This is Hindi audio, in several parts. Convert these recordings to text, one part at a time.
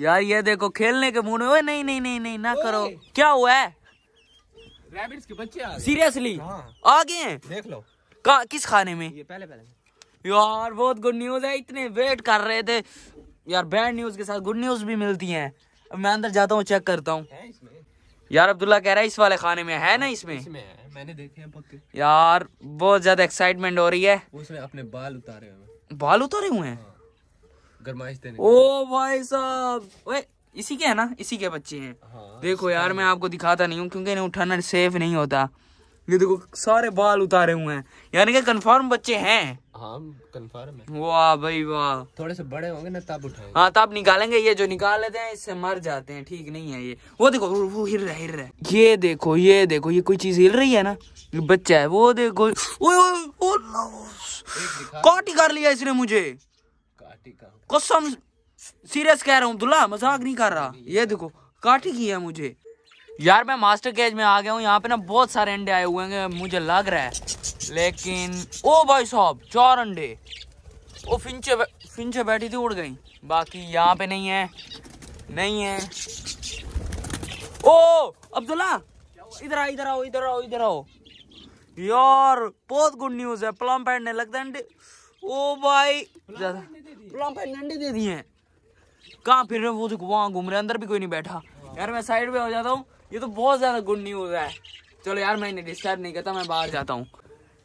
यार ये देखो खेलने के मूड में नहीं नहीं नहीं नहीं ना करो क्या हुआ है रैबिट्स के बच्चे आ सीरियसली हाँ। आ गए हैं देख लो का किस खाने में ये पहले पहले यार बहुत गुड न्यूज है इतने वेट कर रहे थे यार बैड न्यूज के साथ गुड न्यूज भी मिलती है अब मैं अंदर जाता हूँ चेक करता हूँ यार अब्दुल्ला कह रहा है इस वाले खाने में है ना इसमें इसमें है मैंने देखे हैं पक्के यार बहुत ज्यादा एक्साइटमेंट हो रही है उसने अपने बाल उतारे हुए बाल उतारे हुए हैं हाँ। गरमाइश देने ओ भाई साहब ओए इसी के है ना इसी के बच्चे हैं हाँ, देखो यार मैं आपको दिखाता नहीं हूँ क्योंकि इन्हें उठाना सेफ नहीं होता ये देखो सारे बाल उतारे हुए हैं यानी कि कंफर्म बच्चे हैं हाँ कंफर्म है वाह भाई वाह थोड़े से बड़े होंगे ना तब उठाएंगे हाँ तब निकालेंगे ये जो निकाल लेते हैं इससे मर जाते हैं ठीक नहीं है ये वो देखो वो हिल रहा हिल रहा ये देखो ये देखो ये कोई चीज हिल रही है ना ये बच्चा है वो देखो काट ही कर लिया इसने मुझे कसम सीरियस कह रहा हूँ दुल्हा मजाक नहीं कर रहा ये देखो काटी की है मुझे यार मैं मास्टर केज में आ गया हूँ यहाँ पे ना बहुत सारे अंडे आए हुए हैं मुझे लग रहा है लेकिन ओ भाई साहब चार अंडे वो फिंचे बै... फिंचे बैठी थी उड़ गई बाकी यहाँ पे नहीं है नहीं है ओ अब्दुल्ला इधर आओ इधर आओ इधर आओ इधर आओ यार बहुत गुड न्यूज है प्लम पैड ने लगता है अंडे ओ भाई गुलाम दे दिए है कहाँ फिर रहे वो देखो तो वहां घूम रहे अंदर भी कोई नहीं बैठा यार मैं साइड पे हो जाता हूँ ये तो बहुत ज़्यादा गुड न्यूज़ है चलो यार मैं इन्हें डिस्टर्ब नहीं करता मैं बाहर जाता हूँ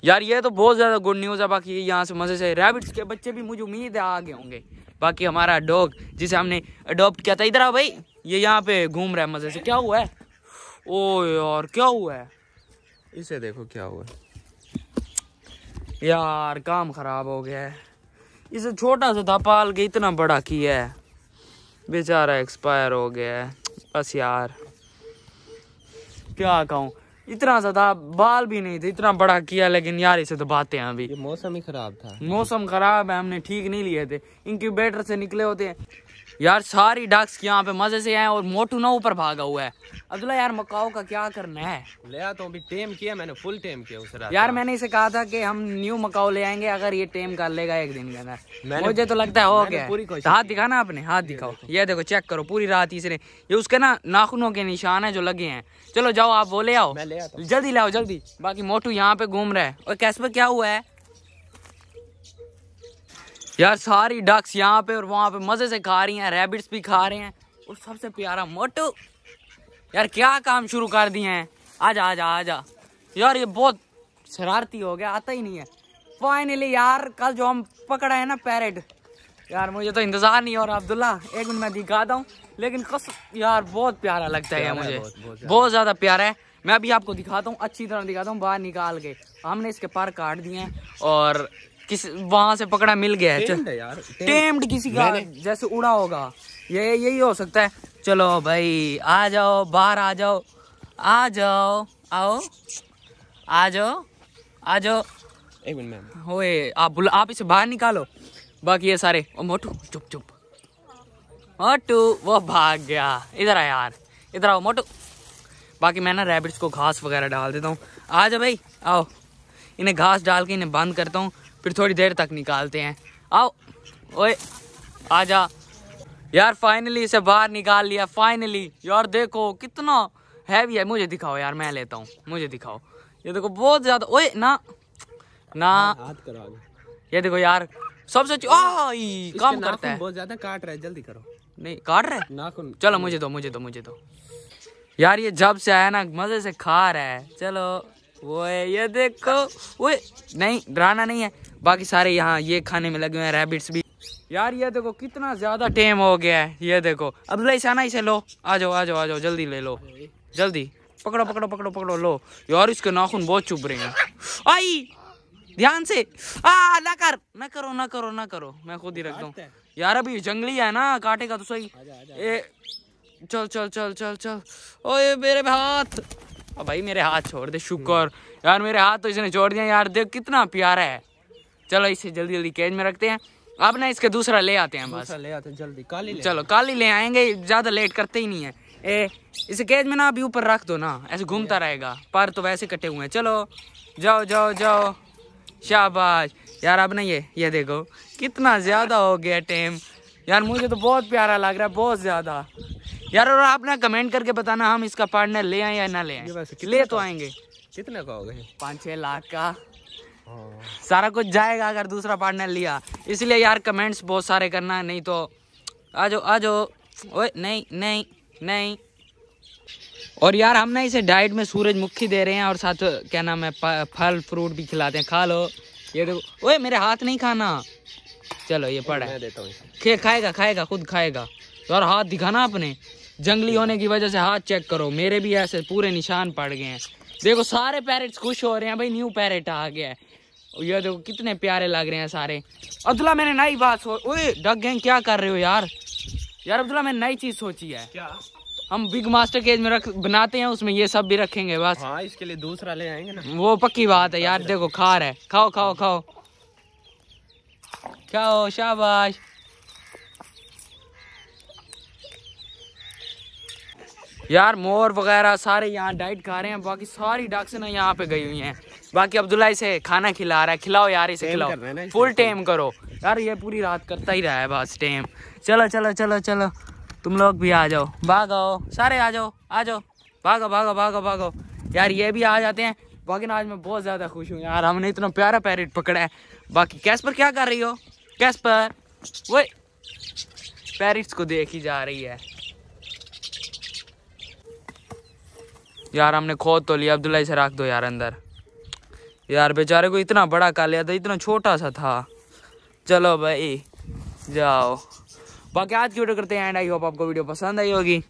यार ये तो बहुत ज़्यादा गुड न्यूज़ है बाकी यहाँ से मज़े से रैबिट्स के बच्चे भी मुझे उम्मीद है आगे होंगे बाकी हमारा डॉग जिसे हमने अडोप्ट किया था इधर आओ भाई ये यहाँ पे घूम रहा है मज़े से क्या हुआ है ओ यार क्या हुआ है इसे देखो क्या हुआ है यार काम खराब हो गया है इसे छोटा सा था पाल के इतना बड़ा किया है बेचारा एक्सपायर हो गया है बस यार क्या कहूँ इतना सा था बाल भी नहीं थे इतना बड़ा किया लेकिन यार इसे दबाते तो हैं अभी मौसम ही खराब था मौसम खराब है हमने ठीक नहीं लिए थे इनक्यूबेटर से निकले होते हैं यार सारी डक्स यहाँ पे मजे से हैं और मोटू ना ऊपर भागा हुआ है अब्दुल्ला यार मकाओ का क्या करना है ले आता हूँ टेम किया मैंने फुल टेम किया उस रात यार मैंने इसे कहा था कि हम न्यू मकाओ ले आएंगे अगर ये टेम कर लेगा एक दिन के अंदर मुझे तो लगता है हो गया पूरी तो हाथ दिखाना आपने हाथ दिखाओ ये देखो चेक करो पूरी रात इसने ये उसके ना नाखूनों के निशान है जो लगे हैं चलो जाओ आप वो ले आओ जल्दी लाओ जल्दी बाकी मोटू यहाँ पे घूम रहा है और कैसे क्या हुआ है यार सारी डक्स यहाँ पे और वहाँ पे मज़े से खा रही हैं रैबिट्स भी खा रहे हैं और सबसे प्यारा मोटो यार क्या काम शुरू कर दिए हैं आ आ जा जा आ जा यार ये बहुत शरारती हो गया आता ही नहीं है फाइनली यार कल जो हम पकड़ा है ना पैरेट यार मुझे तो इंतज़ार नहीं हो रहा अब्दुल्ला एक मिनट मैं दिखाता हूँ लेकिन कस यार बहुत प्यारा लगता है मुझे बहुत, ज़्यादा प्यारा है मैं अभी आपको दिखाता हूँ अच्छी तरह दिखाता हूँ बाहर निकाल के हमने इसके पार काट दिए हैं और किस वहां से पकड़ा मिल गया है टेम्ड, यार, टेम्ड किसी का जैसे उड़ा होगा ये यही हो सकता है चलो भाई आ जाओ बाहर आ जाओ आ जाओ आओ आ जाओ आ जाओ एक मिनट मैम ओए आप बुला आप इसे बाहर निकालो बाकी ये सारे ओ मोटू चुप चुप मोटू वो भाग गया इधर आ यार इधर आओ मोटू बाकी मैं ना रैबिट्स को घास वगैरह डाल देता हूँ आ जाओ भाई आओ इन्हें घास डाल के इन्हें बंद करता हूँ फिर थोड़ी देर तक निकालते हैं आओ ओए आ जा यार फाइनली इसे बाहर निकाल लिया फाइनली यार देखो कितना हैवी है मुझे दिखाओ यार मैं लेता हूँ मुझे दिखाओ ये देखो बहुत ज्यादा ओए ना ना हाँ, हाथ ये देखो यार सबसे काम करता है बहुत ज्यादा काट रहा है जल्दी करो नहीं काट रहा है नाखून चलो मुझे दो मुझे दो मुझे दो यार ये जब से आया ना मजे से खा रहा है चलो वो है ये देखो वो नहीं डराना नहीं है बाकी सारे यहाँ ये खाने में लगे हुए हैं रैबिट्स भी यार ये देखो कितना ज्यादा टेम हो गया है ये देखो अब ले आना इसे लो आ जाओ आ जाओ आ जाओ जल्दी ले लो जल्दी पकड़ो पकड़ो पकड़ो पकड़ो लो यार इसके नाखून बहुत चुभ रहे हैं आई ध्यान से आ ना कर ना करो ना करो ना करो मैं खुद ही रख दू यार अभी जंगली है ना काटेगा तो सही ए चल चल चल चल चल ये मेरे हाथ अब भाई मेरे हाथ छोड़ दे शुक्र यार मेरे हाथ तो इसने छोड़ दिया यार देख कितना प्यारा है चलो इसे जल्दी जल्दी कैज में रखते हैं अब ना इसके दूसरा ले आते हैं बस ले आते हैं जल्दी काली ले चलो काली ले आएंगे ज़्यादा लेट करते ही नहीं है ए इसे कैज में ना अभी ऊपर रख दो ना ऐसे घूमता रहेगा पर तो वैसे कटे हुए हैं चलो जाओ जाओ जाओ शाबाश यार अब ना ये ये देखो कितना ज़्यादा हो गया टाइम यार मुझे तो बहुत प्यारा लग रहा है बहुत ज़्यादा यार और आप ना कमेंट करके बताना हम इसका पार्टनर ले आए या ना ले आए ले तो आएंगे कितने का होगा पाँच छः लाख का हाँ। सारा कुछ जाएगा अगर दूसरा पार्टनर लिया इसलिए यार कमेंट्स बहुत सारे करना नहीं तो आ जाओ आ जाओ नहीं नहीं नहीं और यार हम ना इसे डाइट में सूरजमुखी दे रहे हैं और साथ क्या नाम है फल फ्रूट भी खिलाते हैं खा लो ये देखो ओए मेरे हाथ नहीं खाना चलो ये पड़ा है देता हूँ खाएगा खाएगा खुद खाएगा तो यार हाथ दिखाना अपने जंगली होने की वजह से हाथ चेक करो मेरे भी ऐसे पूरे निशान पड़ गए हैं देखो सारे पैरेट्स खुश हो रहे हैं भाई न्यू पैरेट आ गया है ये देखो कितने प्यारे लग रहे हैं सारे अब्दुल्ला मैंने नई बात सोच ओए डग गैंग क्या कर रहे हो यार यार अब्दुल्ला मैंने नई चीज सोची है क्या हम बिग मास्टर केज में रख बनाते हैं उसमें ये सब भी रखेंगे बस हाँ इसके लिए दूसरा ले आएंगे ना वो पक्की बात है यार देखो खा रहा है खाओ खाओ खाओ खाओ शाबाश यार मोर वगैरह सारे यहाँ डाइट खा रहे हैं बाकी सारी डाक्स ना यहाँ पे गई हुई हैं बाकी अब्दुल्ला इसे खाना खिला रहा है खिलाओ यार इसे खिलाओ फुल टेम करो यार ये पूरी रात करता ही रहा है बस टेम चलो चलो चलो चलो तुम लोग भी आ जाओ भागो सारे आ जाओ आ जाओ भागो भागो भागो भागो यार ये भी आ जाते हैं बाकी आज मैं बहुत ज़्यादा खुश हूँ यार हमने इतना प्यारा पैरेट पकड़ा है बाकी कैस पर क्या कर रही हो कैस पर वो पैरिट्स को देख ही जा रही है यार हमने खोद तो लिया अब्दुल्ला से रख दो यार अंदर यार बेचारे को इतना बड़ा का लिया था इतना छोटा सा था चलो भाई जाओ बाकी आज की वीडियो करते हैं एंड आई होप आपको वीडियो पसंद आई होगी